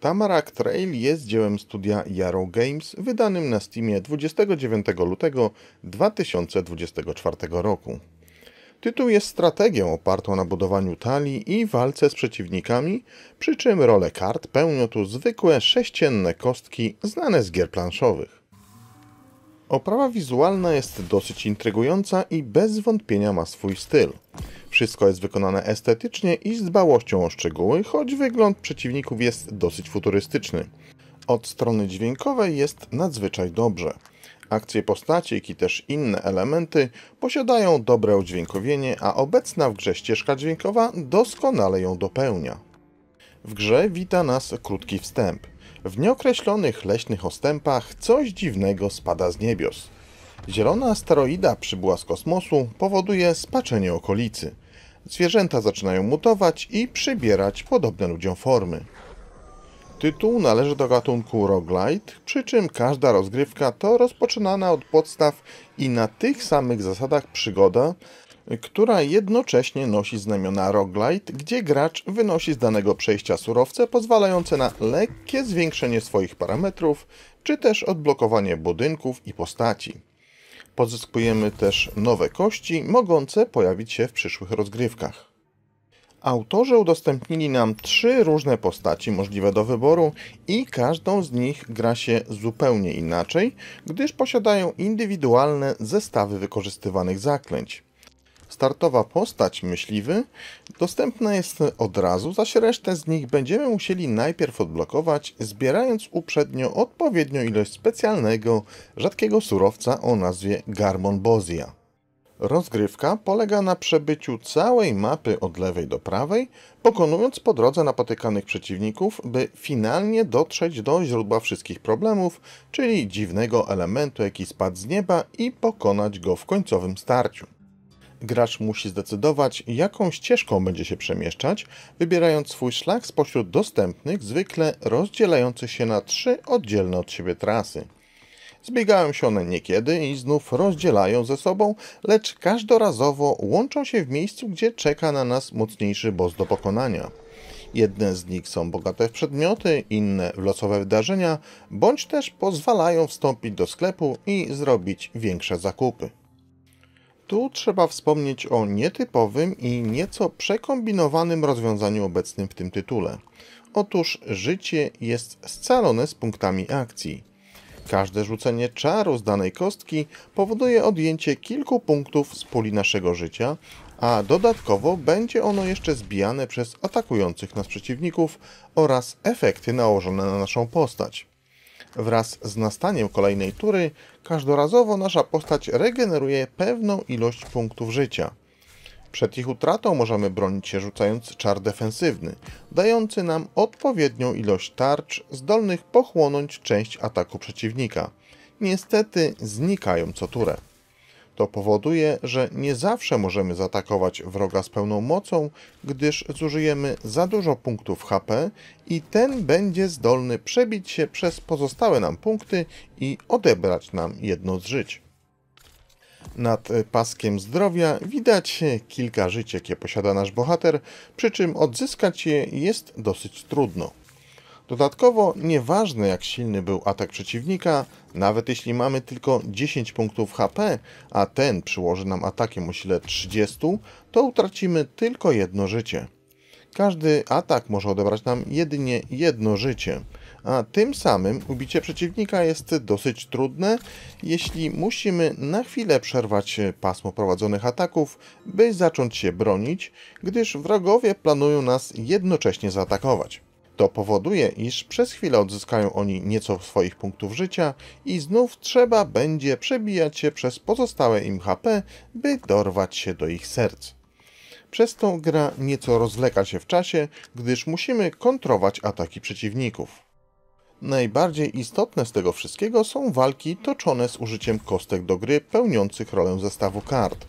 Tamarack Trail jest dziełem studia Yarrow Games, wydanym na Steamie 29 lutego 2024 roku. Tytuł jest strategią opartą na budowaniu talii i walce z przeciwnikami, przy czym role kart pełnią tu zwykłe sześcienne kostki znane z gier planszowych. Oprawa wizualna jest dosyć intrygująca i bez wątpienia ma swój styl. Wszystko jest wykonane estetycznie i z dbałością o szczegóły, choć wygląd przeciwników jest dosyć futurystyczny. Od strony dźwiękowej jest nadzwyczaj dobrze. Akcje postaci, jak i też inne elementy posiadają dobre udźwiękowienie, a obecna w grze ścieżka dźwiękowa doskonale ją dopełnia. W grze wita nas krótki wstęp. W nieokreślonych leśnych ostępach coś dziwnego spada z niebios. Zielona asteroida przybyła z kosmosu powoduje spaczenie okolicy. Zwierzęta zaczynają mutować i przybierać podobne ludziom formy. Tytuł należy do gatunku roguelite, przy czym każda rozgrywka to rozpoczynana od podstaw i na tych samych zasadach przygoda, która jednocześnie nosi znamiona roguelite, gdzie gracz wynosi z danego przejścia surowce pozwalające na lekkie zwiększenie swoich parametrów, czy też odblokowanie budynków i postaci. Pozyskujemy też nowe kości, mogące pojawić się w przyszłych rozgrywkach. Autorzy udostępnili nam trzy różne postaci możliwe do wyboru i każdą z nich gra się zupełnie inaczej, gdyż posiadają indywidualne zestawy wykorzystywanych zaklęć startowa postać myśliwy dostępna jest od razu, zaś resztę z nich będziemy musieli najpierw odblokować, zbierając uprzednio odpowiednią ilość specjalnego, rzadkiego surowca o nazwie Garmon Bozia. Rozgrywka polega na przebyciu całej mapy od lewej do prawej, pokonując po drodze napotykanych przeciwników, by finalnie dotrzeć do źródła wszystkich problemów, czyli dziwnego elementu, jaki spadł z nieba i pokonać go w końcowym starciu. Gracz musi zdecydować, jaką ścieżką będzie się przemieszczać, wybierając swój szlak spośród dostępnych, zwykle rozdzielających się na trzy oddzielne od siebie trasy. Zbiegają się one niekiedy i znów rozdzielają ze sobą, lecz każdorazowo łączą się w miejscu, gdzie czeka na nas mocniejszy boss do pokonania. Jedne z nich są bogate w przedmioty, inne w losowe wydarzenia, bądź też pozwalają wstąpić do sklepu i zrobić większe zakupy. Tu trzeba wspomnieć o nietypowym i nieco przekombinowanym rozwiązaniu obecnym w tym tytule. Otóż życie jest scalone z punktami akcji. Każde rzucenie czaru z danej kostki powoduje odjęcie kilku punktów z puli naszego życia, a dodatkowo będzie ono jeszcze zbijane przez atakujących nas przeciwników oraz efekty nałożone na naszą postać. Wraz z nastaniem kolejnej tury, każdorazowo nasza postać regeneruje pewną ilość punktów życia. Przed ich utratą możemy bronić się rzucając czar defensywny, dający nam odpowiednią ilość tarcz zdolnych pochłonąć część ataku przeciwnika. Niestety znikają co turę. To powoduje, że nie zawsze możemy zaatakować wroga z pełną mocą, gdyż zużyjemy za dużo punktów HP i ten będzie zdolny przebić się przez pozostałe nam punkty i odebrać nam jedno z żyć. Nad paskiem zdrowia widać kilka życiek, jakie posiada nasz bohater, przy czym odzyskać je jest dosyć trudno. Dodatkowo nieważne jak silny był atak przeciwnika, nawet jeśli mamy tylko 10 punktów HP, a ten przyłoży nam atakiem o sile 30, to utracimy tylko jedno życie. Każdy atak może odebrać nam jedynie jedno życie, a tym samym ubicie przeciwnika jest dosyć trudne, jeśli musimy na chwilę przerwać pasmo prowadzonych ataków, by zacząć się bronić, gdyż wrogowie planują nas jednocześnie zaatakować. To powoduje, iż przez chwilę odzyskają oni nieco swoich punktów życia i znów trzeba będzie przebijać się przez pozostałe im HP, by dorwać się do ich serc. Przez to gra nieco rozleka się w czasie, gdyż musimy kontrować ataki przeciwników. Najbardziej istotne z tego wszystkiego są walki toczone z użyciem kostek do gry pełniących rolę zestawu kart.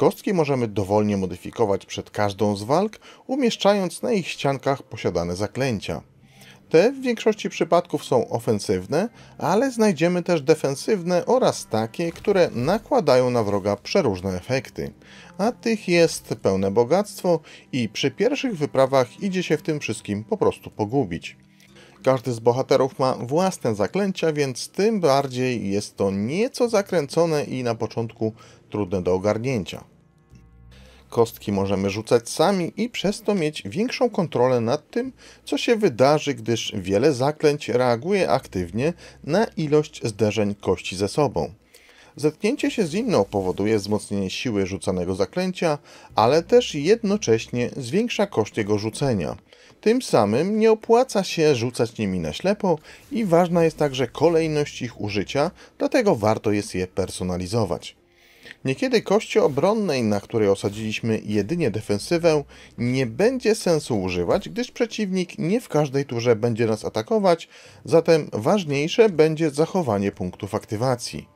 Kostki możemy dowolnie modyfikować przed każdą z walk, umieszczając na ich ściankach posiadane zaklęcia. Te w większości przypadków są ofensywne, ale znajdziemy też defensywne oraz takie, które nakładają na wroga przeróżne efekty. A tych jest pełne bogactwo i przy pierwszych wyprawach idzie się w tym wszystkim po prostu pogubić. Każdy z bohaterów ma własne zaklęcia, więc tym bardziej jest to nieco zakręcone i na początku trudne do ogarnięcia. Kostki możemy rzucać sami i przez to mieć większą kontrolę nad tym, co się wydarzy, gdyż wiele zaklęć reaguje aktywnie na ilość zderzeń kości ze sobą. Zetknięcie się z inną powoduje wzmocnienie siły rzucanego zaklęcia, ale też jednocześnie zwiększa koszt jego rzucenia. Tym samym nie opłaca się rzucać nimi na ślepo i ważna jest także kolejność ich użycia, dlatego warto jest je personalizować. Niekiedy kości obronnej, na której osadziliśmy jedynie defensywę, nie będzie sensu używać, gdyż przeciwnik nie w każdej turze będzie nas atakować, zatem ważniejsze będzie zachowanie punktów aktywacji.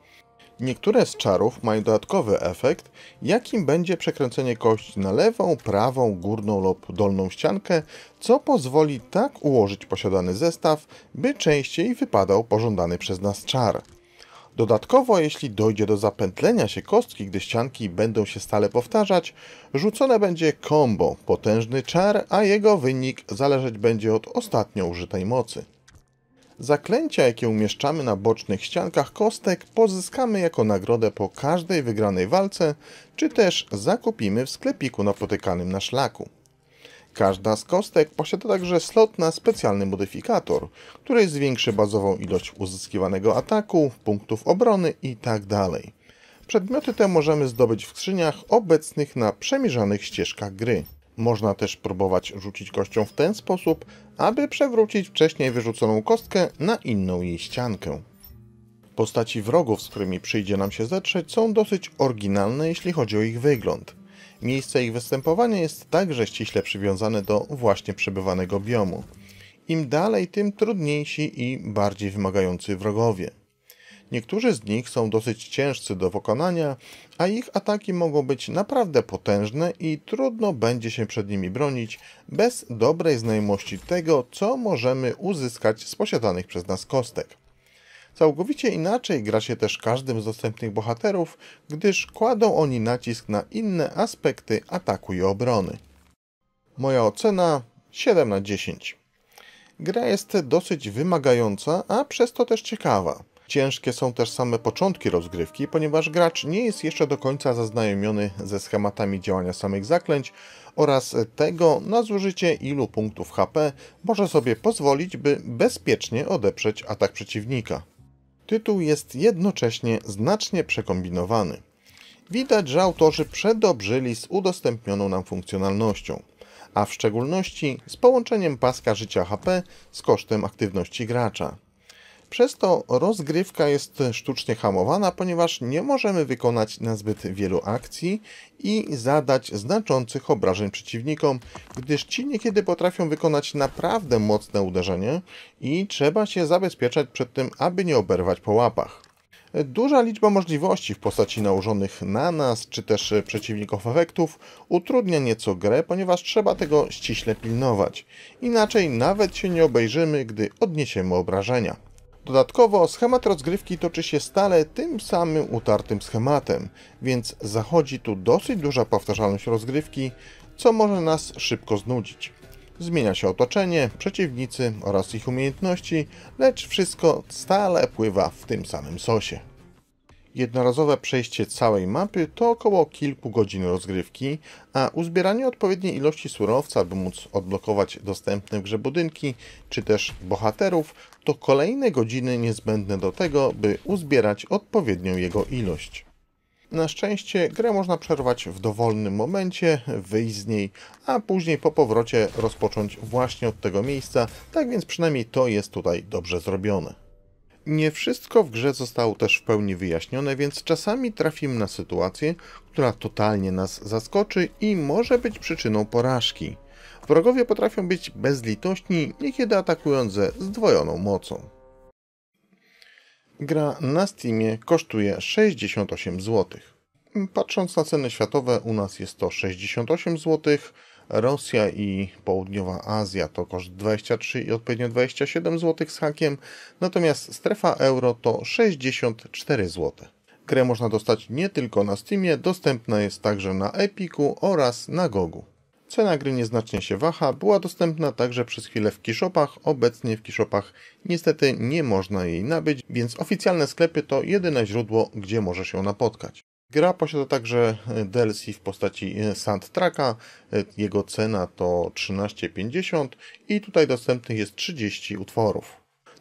Niektóre z czarów mają dodatkowy efekt, jakim będzie przekręcenie kości na lewą, prawą, górną lub dolną ściankę, co pozwoli tak ułożyć posiadany zestaw, by częściej wypadał pożądany przez nas czar. Dodatkowo, jeśli dojdzie do zapętlenia się kostki, gdy ścianki będą się stale powtarzać, rzucone będzie combo, potężny czar, a jego wynik zależeć będzie od ostatnio użytej mocy. Zaklęcia, jakie umieszczamy na bocznych ściankach kostek, pozyskamy jako nagrodę po każdej wygranej walce, czy też zakupimy w sklepiku napotykanym na szlaku. Każda z kostek posiada także slot na specjalny modyfikator, który zwiększy bazową ilość uzyskiwanego ataku, punktów obrony itd. Tak Przedmioty te możemy zdobyć w skrzyniach obecnych na przemierzanych ścieżkach gry. Można też próbować rzucić kością w ten sposób, aby przewrócić wcześniej wyrzuconą kostkę na inną jej ściankę. Postaci wrogów, z którymi przyjdzie nam się zetrzeć, są dosyć oryginalne, jeśli chodzi o ich wygląd. Miejsce ich występowania jest także ściśle przywiązane do właśnie przebywanego biomu. Im dalej, tym trudniejsi i bardziej wymagający wrogowie. Niektórzy z nich są dosyć ciężcy do pokonania, a ich ataki mogą być naprawdę potężne i trudno będzie się przed nimi bronić bez dobrej znajomości tego, co możemy uzyskać z posiadanych przez nas kostek. Całkowicie inaczej gra się też każdym z dostępnych bohaterów, gdyż kładą oni nacisk na inne aspekty ataku i obrony. Moja ocena 7 na 10. Gra jest dosyć wymagająca, a przez to też ciekawa. Ciężkie są też same początki rozgrywki, ponieważ gracz nie jest jeszcze do końca zaznajomiony ze schematami działania samych zaklęć oraz tego, na zużycie ilu punktów HP może sobie pozwolić, by bezpiecznie odeprzeć atak przeciwnika. Tytuł jest jednocześnie znacznie przekombinowany. Widać, że autorzy przedobrzyli z udostępnioną nam funkcjonalnością, a w szczególności z połączeniem paska życia HP z kosztem aktywności gracza. Przez to rozgrywka jest sztucznie hamowana, ponieważ nie możemy wykonać nazbyt wielu akcji i zadać znaczących obrażeń przeciwnikom, gdyż ci niekiedy potrafią wykonać naprawdę mocne uderzenie i trzeba się zabezpieczać przed tym, aby nie oberwać po łapach. Duża liczba możliwości w postaci nałożonych na nas czy też przeciwników efektów utrudnia nieco grę, ponieważ trzeba tego ściśle pilnować. Inaczej nawet się nie obejrzymy, gdy odniesiemy obrażenia. Dodatkowo schemat rozgrywki toczy się stale tym samym utartym schematem, więc zachodzi tu dosyć duża powtarzalność rozgrywki, co może nas szybko znudzić. Zmienia się otoczenie, przeciwnicy oraz ich umiejętności, lecz wszystko stale pływa w tym samym sosie. Jednorazowe przejście całej mapy to około kilku godzin rozgrywki, a uzbieranie odpowiedniej ilości surowca, by móc odblokować dostępne w grze budynki czy też bohaterów, to kolejne godziny niezbędne do tego, by uzbierać odpowiednią jego ilość. Na szczęście grę można przerwać w dowolnym momencie, wyjść z niej, a później po powrocie rozpocząć właśnie od tego miejsca, tak więc przynajmniej to jest tutaj dobrze zrobione. Nie wszystko w grze zostało też w pełni wyjaśnione, więc czasami trafimy na sytuację, która totalnie nas zaskoczy i może być przyczyną porażki. Wrogowie potrafią być bezlitośni, niekiedy atakując ze zdwojoną mocą. Gra na Steamie kosztuje 68 zł. Patrząc na ceny światowe, u nas jest to 68 złotych. Rosja i Południowa Azja to koszt 23 i odpowiednio 27 zł z hakiem, natomiast strefa euro to 64 zł. Grę można dostać nie tylko na Steamie, dostępna jest także na Epiku oraz na Gogu. Cena gry nieznacznie się waha, była dostępna także przez chwilę w kiszopach, obecnie w kiszopach niestety nie można jej nabyć, więc oficjalne sklepy to jedyne źródło, gdzie możesz ją napotkać. Gra posiada także e, DLC w postaci e, soundtracka. E, jego cena to 13,50 i tutaj dostępnych jest 30 utworów.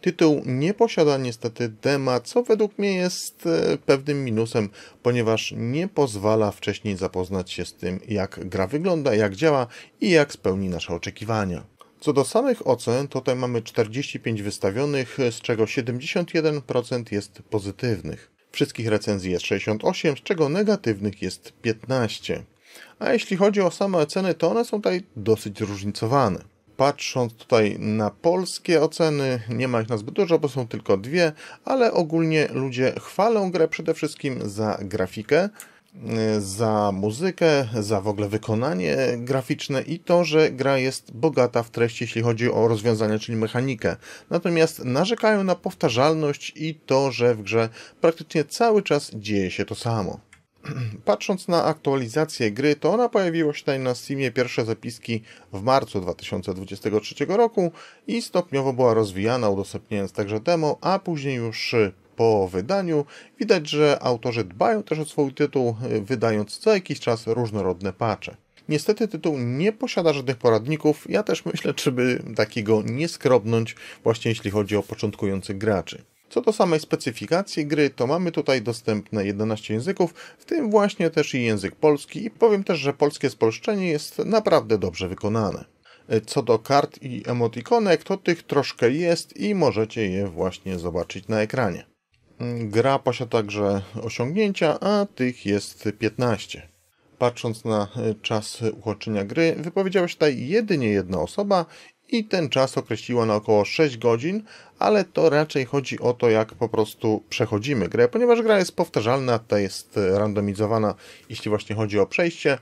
Tytuł nie posiada niestety dema, co według mnie jest pewnym minusem, ponieważ nie pozwala wcześniej zapoznać się z tym, jak gra wygląda, jak działa i jak spełni nasze oczekiwania. Co do samych ocen, tutaj mamy 45 wystawionych, z czego 71% jest pozytywnych. Wszystkich recenzji jest 68, z czego negatywnych jest 15. A jeśli chodzi o same oceny, to one są tutaj dosyć zróżnicowane. Patrząc tutaj na polskie oceny, nie ma ich na zbyt dużo, bo są tylko dwie, ale ogólnie ludzie chwalą grę przede wszystkim za grafikę, za muzykę, za w ogóle wykonanie graficzne i to, że gra jest bogata w treści, jeśli chodzi o rozwiązania, czyli mechanikę. Natomiast narzekają na powtarzalność i to, że w grze praktycznie cały czas dzieje się to samo. Patrząc na aktualizację gry, to ona pojawiła się tutaj na Steamie pierwsze zapiski w marcu 2023 roku i stopniowo była rozwijana, udostępniając także demo, a później już po wydaniu. Widać, że autorzy dbają też o swój tytuł, wydając co jakiś czas różnorodne pacze. Niestety tytuł nie posiada żadnych poradników. Ja też myślę, czy by takiego nie skrobnąć, właśnie jeśli chodzi o początkujących graczy. Co do samej specyfikacji gry, to mamy tutaj dostępne 11 języków, w tym właśnie też i język polski i powiem też, że polskie spolszczenie jest naprawdę dobrze wykonane. Co do kart i emotikonek, to tych troszkę jest i możecie je właśnie zobaczyć na ekranie. Gra posiada także osiągnięcia, a tych jest 15. Patrząc na e, czas ukończenia gry, wypowiedziała się tutaj jedynie jedna osoba i ten czas określiła na około 6 godzin, ale to raczej chodzi o to, jak po prostu przechodzimy grę, ponieważ gra jest powtarzalna, ta jest e, randomizowana, jeśli właśnie chodzi o przejście.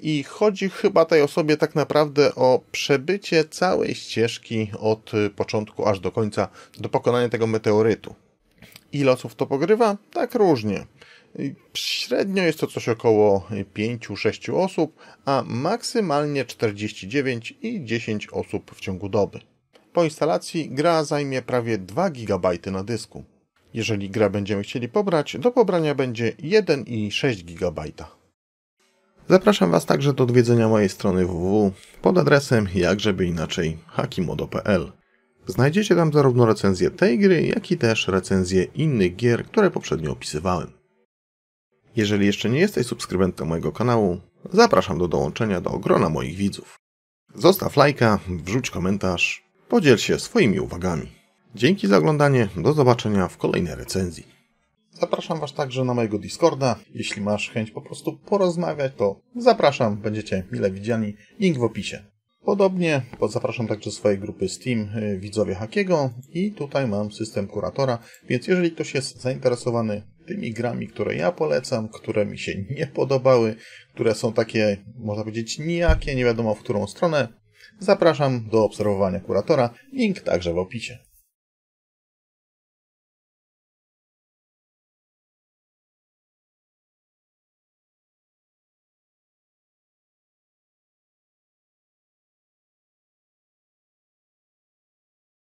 I chodzi chyba tej osobie tak naprawdę o przebycie całej ścieżki od e, początku aż do końca, do pokonania tego meteorytu i osób to pogrywa? Tak różnie. Średnio jest to coś około 5-6 osób, a maksymalnie 49 i 10 osób w ciągu doby. Po instalacji gra zajmie prawie 2 GB na dysku. Jeżeli gra będziemy chcieli pobrać, do pobrania będzie 1,6 GB. Zapraszam Was także do odwiedzenia mojej strony www pod adresem jakżeby inaczej hakimodo.pl. Znajdziecie tam zarówno recenzję tej gry, jak i też recenzję innych gier, które poprzednio opisywałem. Jeżeli jeszcze nie jesteś subskrybentem mojego kanału, zapraszam do dołączenia do grona moich widzów. Zostaw lajka, wrzuć komentarz, podziel się swoimi uwagami. Dzięki za oglądanie, do zobaczenia w kolejnej recenzji. Zapraszam Was także na mojego Discorda. Jeśli masz chęć po prostu porozmawiać, to zapraszam, będziecie mile widziani. Link w opisie. Podobnie zapraszam także swojej grupy Steam y, Widzowie Hakiego i tutaj mam system kuratora, więc jeżeli ktoś jest zainteresowany tymi grami, które ja polecam, które mi się nie podobały, które są takie, można powiedzieć, nijakie, nie wiadomo w którą stronę, zapraszam do obserwowania kuratora, link także w opisie.